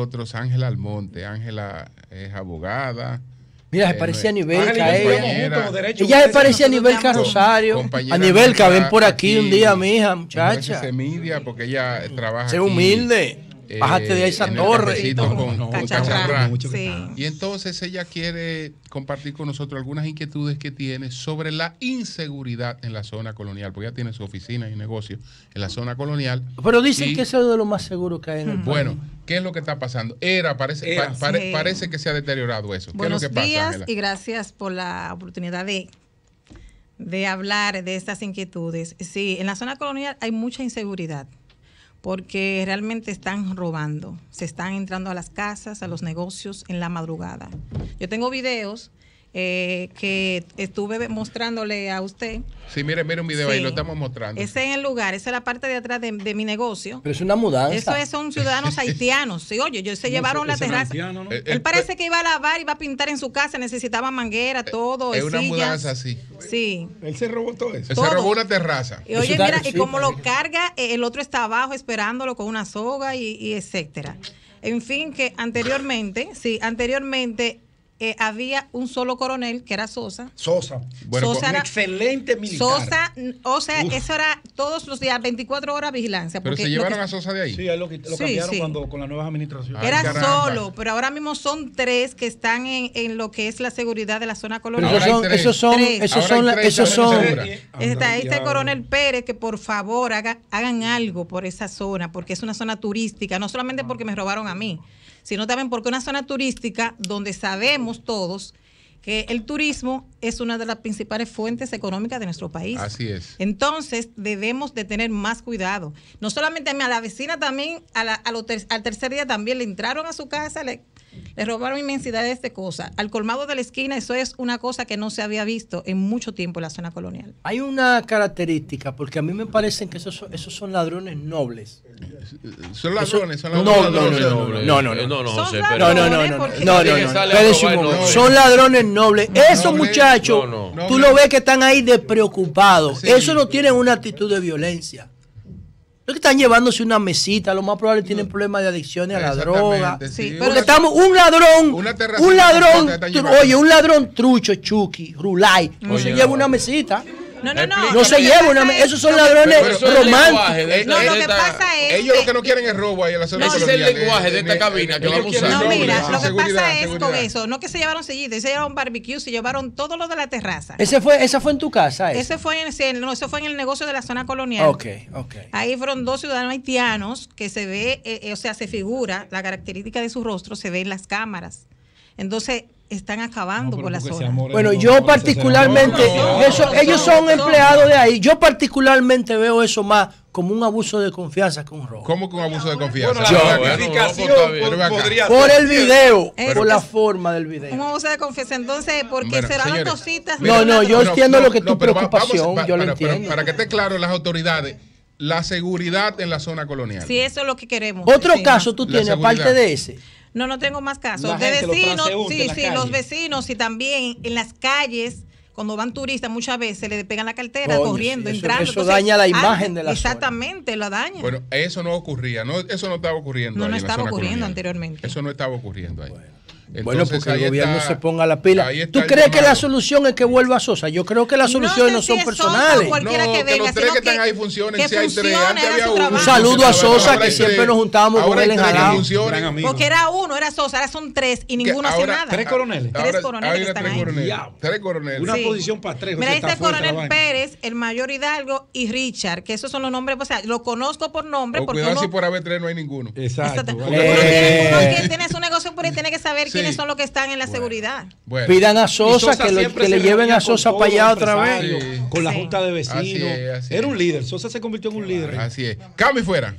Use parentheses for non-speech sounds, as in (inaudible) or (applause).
Otros, Ángela Almonte. Ángela es abogada. Mira, se eh, parecía a nivel. a ella. se parecía a nivel Rosario. A que ven por aquí, un día, mi hija, muchacha. media porque ella trabaja. Se humilde. Bájate de eh, esa torre. Y entonces ella quiere compartir con nosotros algunas inquietudes que tiene sobre la inseguridad en la zona colonial, porque ella tiene su oficina y negocio en la zona colonial. Pero dicen que eso es de lo más seguro que hay en el Bueno, ¿qué es lo que está pasando? Era, parece, parece que se ha deteriorado eso. Buenos días y gracias por la oportunidad de de hablar de estas inquietudes. Sí, en la zona colonial hay mucha inseguridad porque realmente están robando, se están entrando a las casas, a los negocios en la madrugada. Yo tengo videos eh, que estuve mostrándole a usted. Sí, mire, mire un video ahí, lo estamos mostrando. Ese es el lugar, esa es la parte de atrás de, mi negocio. Pero es una mudanza. Eso son ciudadanos (laughs) haitianos. Sí, oye, ellos se llevaron la terraza. Eh, Él eh, parece que iba a lavar, iba a pintar en su casa, necesitaba manguera, todo. Es una mudanza, sí. Sí. Él se robó todo eso. se robó una terraza. Y oye, mira, y como lo carga, el otro está abajo esperándolo con una soga y, y etcétera. En fin, que anteriormente, sí, anteriormente eh, había un solo coronel que era Sosa. Sosa. Bueno, un excelente militar. Sosa, o sea, eso era todos los días, 24 horas vigilancia. Porque pero se llevaron a Sosa de ahí. Sí, lo, cambiaron Cuando, con la nueva administración. era solo, pero ahora mismo son tres que están en, en, lo que es la seguridad de la zona colonial. esos son, esos son, esos son, Está, ahí está Coronel Pérez, que por favor hagan algo por esa zona, porque es una zona turística, no solamente porque me robaron a mí, sino también porque es una zona turística donde sabemos todos que el turismo es una de las principales fuentes económicas de nuestro país. Así es. Entonces debemos de tener más cuidado. No solamente a mí, a la vecina también, a al tercer día también le entraron a su casa, le le robaron inmensidades de cosas. Al colmado de la esquina, eso es una cosa que no se había visto en mucho tiempo en la zona colonial. Hay una característica, porque a mí me parecen que esos, son ladrones nobles. Son ladrones, son ladrones. No, no, no, no, no, no, no, no, no, no, no, no, no, no, son ladrones nobles. Esos muchachos, tú lo ves que están ahí despreocupados. Eso no tienen una actitud de violencia. Los que están llevándose una mesita, lo más probable tienen mm. problemas de adicciones a la droga. Sí, porque estamos, un ladrón, un ladrón, oye, un ladrón trucho, chuki, rulay, no se lleva una mesita. No, no, no. No se lleva Esos son ladrones románticos. No, lo que pasa es. Ellos lo que no quieren es robo ahí en la zona Ese es el lenguaje de esta cabina que vamos a usar. No, mira, lo que pasa es con eso. No que se llevaron sellitos, se llevaron barbecue, se llevaron todo lo de la terraza. Ese fue, esa fue en tu casa. Ese fue en, no, eso fue en el negocio de la zona colonial. Ok, ok. Ahí fueron dos ciudadanos haitianos que se ve, eh, eh, o sea, se figura la característica de su rostro, se ve en las cámaras. Entonces, están acabando con la zona. bueno, yo particularmente, ellos son empleados de ahí. Yo particularmente veo eso más como un abuso de confianza con robo. ¿Cómo que un abuso de confianza? por, el video, eh, por la forma del video. Un abuso de confianza. Entonces, porque serán dos citas? No, no, yo entiendo lo que tu preocupación, yo entiendo. para que esté claro, las autoridades la seguridad en la zona colonial. Sí, eso es lo que queremos. Otro caso tú tienes, aparte de ese. No, no tengo más casos. de vecinos, sí, sí, los vecinos y también en las calles cuando van turistas muchas veces le pegan la cartera corriendo, entrando. Eso daña la ah, imagen de la Exactamente, lo daña. Bueno, eso no ocurría, no, eso no estaba ocurriendo. No, no estaba ocurriendo anteriormente. Eso no estaba ocurriendo ahí bueno, porque el gobierno se ponga la pila. ¿Tú crees que la solución es que vuelva a Sosa? Yo creo que las soluciones no, son personales. no, que, venga, los tres que, que están ahí funcionen. Un saludo a Sosa, que siempre nos juntábamos con él en Jarao. Porque era uno, era Sosa, ahora son tres y ninguno hace nada. Tres coroneles. Tres coroneles están ahí. Tres coroneles. Una posición para tres. Mira, dice este Coronel Pérez, el mayor Hidalgo y Richard, que esos son los nombres, o sea, lo conozco por nombre. Cuidado si por haber tres no hay ninguno. Exacto. Tienes un eh. negocio por ahí, tiene que saber quiénes son los que están en la seguridad. Pidan a Sosa, que, le lleven a Sosa para allá otra vez. Con la junta de vecinos. Era un líder. Sosa se convirtió en un líder. Así es. cami y fuera.